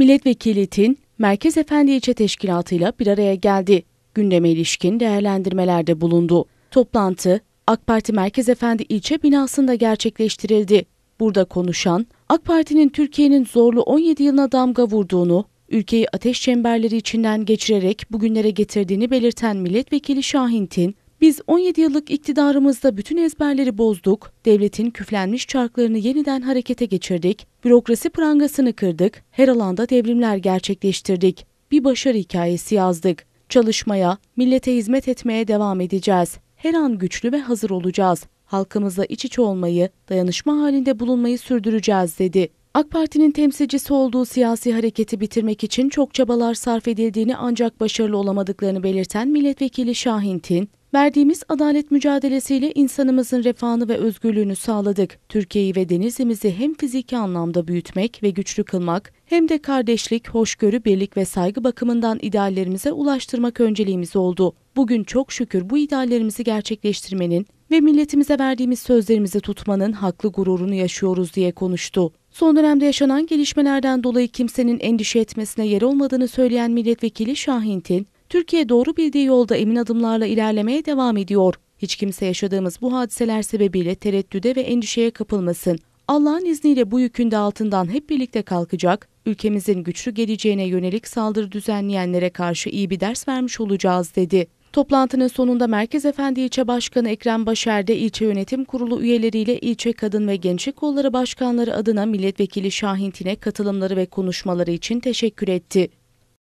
Milletvekili Tin, Merkez Efendi İlçe Teşkilatı ile bir araya geldi. Gündeme ilişkin değerlendirmelerde bulundu. Toplantı AK Parti Merkez Efendi İlçe binasında gerçekleştirildi. Burada konuşan AK Parti'nin Türkiye'nin zorlu 17 yılına damga vurduğunu, ülkeyi ateş çemberleri içinden geçirerek bugünlere getirdiğini belirten milletvekili Şahintin. Biz 17 yıllık iktidarımızda bütün ezberleri bozduk, devletin küflenmiş çarklarını yeniden harekete geçirdik, bürokrasi prangasını kırdık, her alanda devrimler gerçekleştirdik. Bir başarı hikayesi yazdık. Çalışmaya, millete hizmet etmeye devam edeceğiz. Her an güçlü ve hazır olacağız. Halkımızla iç içe olmayı, dayanışma halinde bulunmayı sürdüreceğiz dedi. AK Parti'nin temsilcisi olduğu siyasi hareketi bitirmek için çok çabalar sarf edildiğini ancak başarılı olamadıklarını belirten milletvekili Şahintin. Verdiğimiz adalet mücadelesiyle insanımızın refahını ve özgürlüğünü sağladık. Türkiye'yi ve denizimizi hem fiziki anlamda büyütmek ve güçlü kılmak hem de kardeşlik, hoşgörü, birlik ve saygı bakımından ideallerimize ulaştırmak önceliğimiz oldu. Bugün çok şükür bu ideallerimizi gerçekleştirmenin ve milletimize verdiğimiz sözlerimizi tutmanın haklı gururunu yaşıyoruz diye konuştu. Son dönemde yaşanan gelişmelerden dolayı kimsenin endişe etmesine yer olmadığını söyleyen milletvekili Şahintin, Türkiye doğru bildiği yolda emin adımlarla ilerlemeye devam ediyor. Hiç kimse yaşadığımız bu hadiseler sebebiyle tereddüde ve endişeye kapılmasın. Allah'ın izniyle bu yükün de altından hep birlikte kalkacak, ülkemizin güçlü geleceğine yönelik saldırı düzenleyenlere karşı iyi bir ders vermiş olacağız dedi. Toplantının sonunda Merkez Efendi İlçe Başkanı Ekrem Başer de ilçe yönetim kurulu üyeleriyle ilçe kadın ve gençlik kolları başkanları adına milletvekili Şahintine Tine katılımları ve konuşmaları için teşekkür etti.